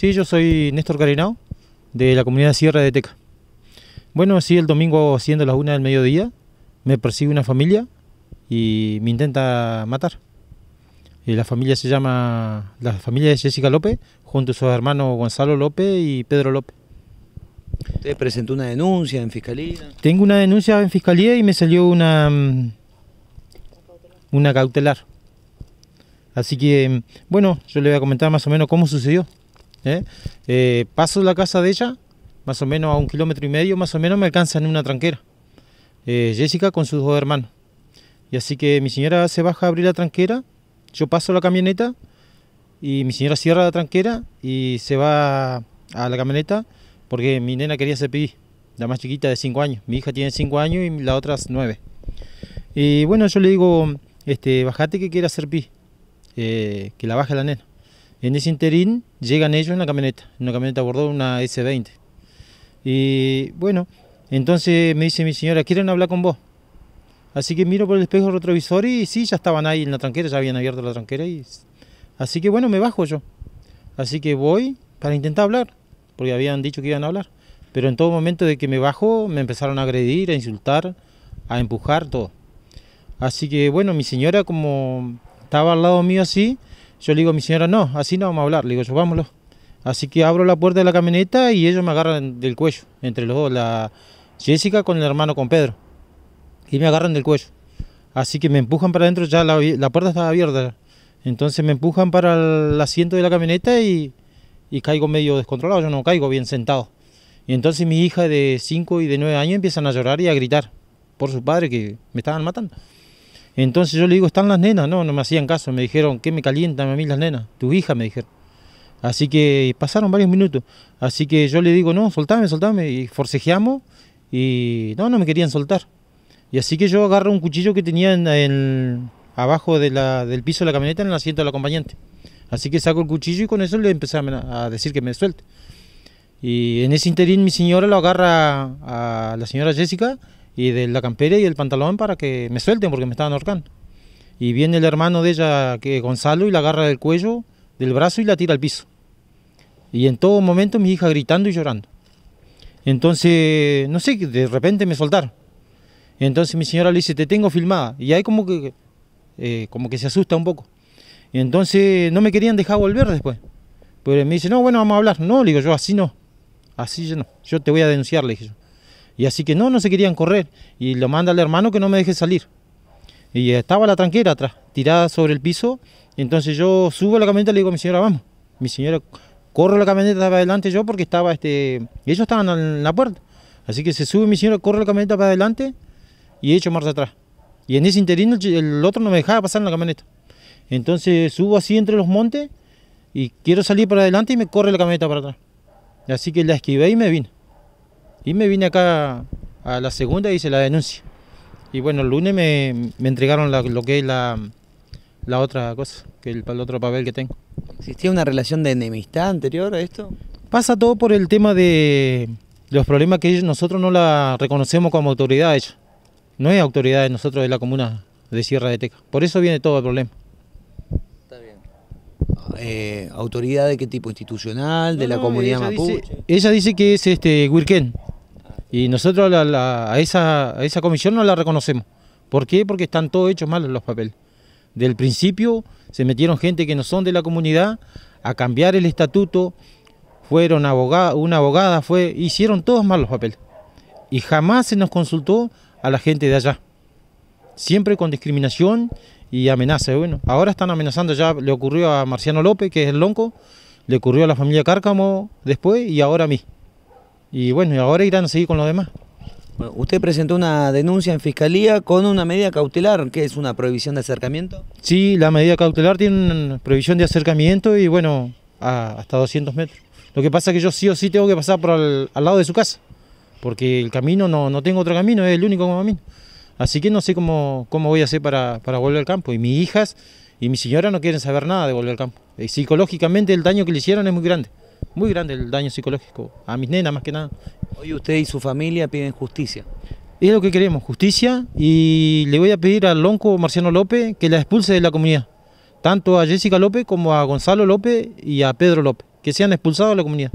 Sí, yo soy Néstor Carinao, de la comunidad Sierra de Teca. Bueno, sí, el domingo, siendo las una del mediodía, me persigue una familia y me intenta matar. Eh, la familia se llama, la familia de Jessica López, junto a sus hermanos Gonzalo López y Pedro López. ¿Usted presentó una denuncia en fiscalía? Tengo una denuncia en fiscalía y me salió una, mm, una cautelar. Así que, mm, bueno, yo le voy a comentar más o menos cómo sucedió. ¿eh? Eh, paso la casa de ella, más o menos a un kilómetro y medio, más o menos me alcanza en una tranquera. Eh, Jessica con sus dos hermanos. Y así que mi señora se baja a abrir la tranquera, yo paso la camioneta y mi señora cierra la tranquera y se va a la camioneta porque mi nena quería pi la más chiquita de 5 años. Mi hija tiene 5 años y la otra 9. Y bueno, yo le digo, este, bajate que quiera hacer pi, que la baje la nena. En ese interín llegan ellos en la camioneta, en una camioneta a una S20. Y bueno, entonces me dice mi señora, quieren hablar con vos. Así que miro por el espejo retrovisor y sí, ya estaban ahí en la tranquera, ya habían abierto la tranquera. Y... Así que bueno, me bajo yo. Así que voy para intentar hablar, porque habían dicho que iban a hablar. Pero en todo momento de que me bajo, me empezaron a agredir, a insultar, a empujar, todo. Así que bueno, mi señora como estaba al lado mío así, yo le digo a mi señora, no, así no vamos a hablar, le digo yo, vámonos. Así que abro la puerta de la camioneta y ellos me agarran del cuello, entre los dos, la Jessica con el hermano, con Pedro. Y me agarran del cuello. Así que me empujan para adentro, ya la, puerta estaba abierta. Entonces me empujan para el asiento de la camioneta y, y caigo medio descontrolado, yo no caigo bien sentado. Y entonces mi hija de 5 y de 9 años empiezan a llorar y a gritar por su padre que me estaban matando. Entonces yo le digo, ¿están las nenas? No, no me hacían caso, me dijeron, ¿qué me calientan a mí las nenas? Tus hijas me dijeron. Así que pasaron varios minutos. Así que yo le digo, no, soltame, soltame. Y forcejeamos y no, no me querían soltar. Y así que yo agarro un cuchillo que tenía en abajo del piso de la camioneta en el asiento del acompañante. Así que saco el cuchillo y con eso le empecé a decir que me suelte. Y en ese interín mi señora lo agarra a la señora Jessica y de la campera y el pantalón para que me suelten porque me estaban ahorcando. Y viene el hermano de ella, que Gonzalo, y la agarra del cuello, del brazo y la tira al piso. Y en todo momento mi hija gritando y llorando. Entonces, no sé, de repente me soltaron. Entonces mi señora le dice, te tengo filmada. Y ahí como que, eh, como que se asusta un poco. Y entonces no me querían dejar volver después. Pero me dice, no, bueno, vamos a hablar. No, le digo yo, así no. Así no. Yo te voy a denunciar, le dije yo. Y así que no, no se querían correr. Y lo manda al hermano que no me deje salir. Y estaba la tranquera atrás, tirada sobre el piso. entonces yo subo a la camioneta y le digo a mi señora, vamos. Mi señora corre la camioneta para adelante yo porque estaba este. Ellos estaban en la puerta. Así que se sube mi señora, corre la camioneta para adelante y echo marcha atrás. Y en ese interino el otro no me dejaba pasar en la camioneta. Entonces subo así entre los montes y quiero salir para adelante y me corre la camioneta para atrás. Así que la esquivé y me vine. Y me vine acá a la segunda y hice la denuncia. Y bueno, el lunes me, entregaron lo que es la, otra cosa, que el, el, otro papel que tengo. ¿Existía una relación de enemistad anterior a esto? Pasa todo por el tema de los problemas que nosotros no la reconocemos como autoridad No es autoridad de nosotros de la comuna de Sierra de Teca. Por eso viene todo el problema. Está bien. Eh, ¿Autoridad de qué tipo? ¿Institucional? ¿De la comunidad ella mapuche? ella dice que es este Wirken. Y nosotros a, esa, comisión no la reconocemos. ¿Por qué? Porque están todos hechos mal los papeles. Del principio se metieron gente que no son de la comunidad a cambiar el estatuto, fueron una abogada fue, hicieron todos mal los papeles. Y jamás se nos consultó a la gente de allá. Siempre con discriminación y amenaza. Bueno, ahora están amenazando ya, le ocurrió a Marciano López, que es el lonco, le ocurrió a la familia Cárcamo después y ahora a mí. Y bueno, y ahora irán a seguir con los demás. Bueno, usted presentó una denuncia en fiscalía con una medida cautelar, que es una prohibición de acercamiento. Sí, la medida cautelar tiene una prohibición de acercamiento y bueno, hasta 200 metros. Lo que pasa es que yo sí o sí tengo que pasar por al, lado de su casa, porque el camino no, no tengo otro camino, es el único camino. Así que no sé cómo, cómo voy a hacer para, para volver al campo. Y mis hijas y mi señora no quieren saber nada de volver al campo. Y eh, psicológicamente el daño que le hicieron es muy grande muy grande el daño psicológico, a mis nenas más que nada. Hoy usted y su familia piden justicia. Es lo que queremos, justicia, y le voy a pedir al lonco Marciano López que la expulse de la comunidad, tanto a Jessica López como a Gonzalo López y a Pedro López, que sean expulsados de la comunidad.